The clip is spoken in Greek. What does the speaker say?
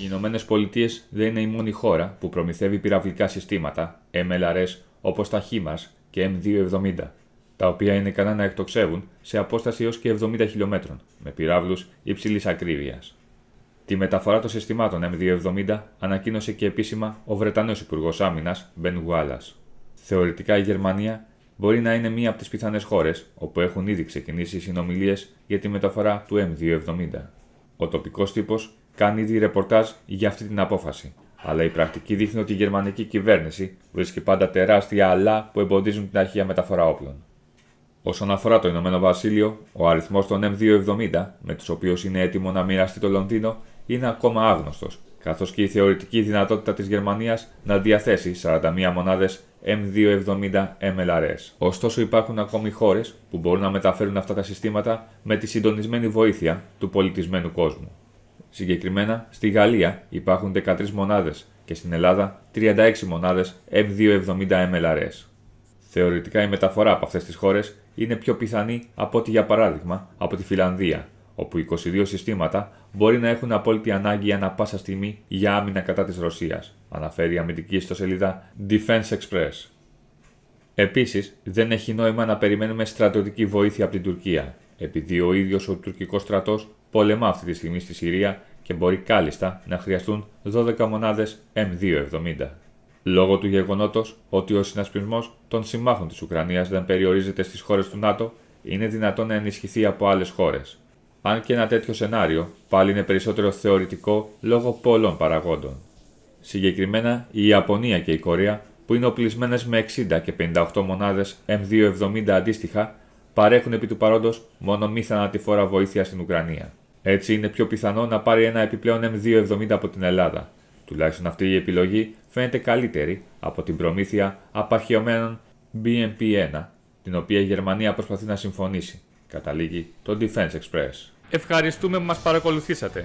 Οι Ηνωμένες Πολιτείες δεν είναι η μόνη χώρα που προμηθεύει πυραυλικά συστήματα MLRS όπως τα HIMARS και M270, τα οποία είναι ικανά να εκτοξεύουν σε απόσταση έως και 70 χιλιόμετρων με πυράβλους υψηλής ακρίβειας. Τη μεταφορά των συστημάτων M270 ανακοίνωσε και επίσημα ο Βρετανός Υπουργός Άμυνας Μπεν Γουάλλας. Θεωρητικά η Γερμανία μπορεί να είναι μία από τις πιθανές χώρες όπου έχουν ήδη ξεκινήσει συνομιλίες για τη μεταφορά του M270. Ο τοπικός τύπος κάνει ήδη ρεπορτάζ για αυτή την απόφαση. Αλλά η πρακτική δείχνει ότι η γερμανική κυβέρνηση βρίσκει πάντα τεράστια αλλά που εμποδίζουν την αρχαία μεταφορά όπλων. Όσον αφορά το Ηνωμένο Βασίλειο, ο αριθμός των M270, με τους οποίους είναι έτοιμο να μοιραστεί το Λονδίνο, είναι ακόμα άγνωστος, καθώς και η θεωρητική δυνατότητα της Γερμανίας να διαθέσει 41 μονάδε M270 MLRS. Ωστόσο, υπάρχουν ακόμη χώρες που μπορούν να μεταφέρουν αυτά τα συστήματα με τη συντονισμένη βοήθεια του πολιτισμένου κόσμου. Συγκεκριμένα, στη Γαλλία υπάρχουν 13 μονάδες και στην Ελλάδα 36 μοναδε m M270 MLRS. Θεωρητικά η μεταφορά από αυτές τις χώρες είναι πιο πιθανή από ότι για παράδειγμα από τη Φιλανδία, όπου 22 συστήματα μπορεί να έχουν απόλυτη ανάγκη ανά πάσα στιγμή για άμυνα κατά της Ρωσίας, αναφέρει η αμυντική ιστοσελίδα Defense Express. Επίσης, δεν έχει νόημα να περιμένουμε στρατιωτική βοήθεια από την Τουρκία, επειδή ο ίδιος ο τουρκικός στρατός πολεμά αυτή τη στιγμή στη Συρία και μπορεί κάλλιστα να χρειαστούν 12 μονάδε M270. Λόγω του γεγονότος ότι ο συνασπισμός των συμμάχων της Ουκρανίας δεν περιορίζεται στις χώρες του ΝΑΤΟ, είναι δυνατόν να ενισχυθεί από άλλες χώρες. Αν και ένα τέτοιο σενάριο πάλι είναι περισσότερο θεωρητικό λόγω πολλών παραγόντων. Συγκεκριμένα η Ιαπωνία και η Κορέα, που είναι οπλισμένες με 60 και 58 μονάδε M270 αντίστοιχα, παρέχουν επί του παρόντος μόνο μη θανατηφόρα βοήθεια στην Ουκρανία. Έτσι είναι πιο πιθανό να πάρει ένα επιπλέον M270 από την Ελλάδα. Τουλάχιστον αυτή η επιλογή φαίνεται καλύτερη από την προμήθεια απαρχαιωμένων BMP-1, την οποία η Γερμανία προσπαθεί να συμφωνήσει. Καταλήγει το Defense Express. Ευχαριστούμε που μας παρακολουθήσατε.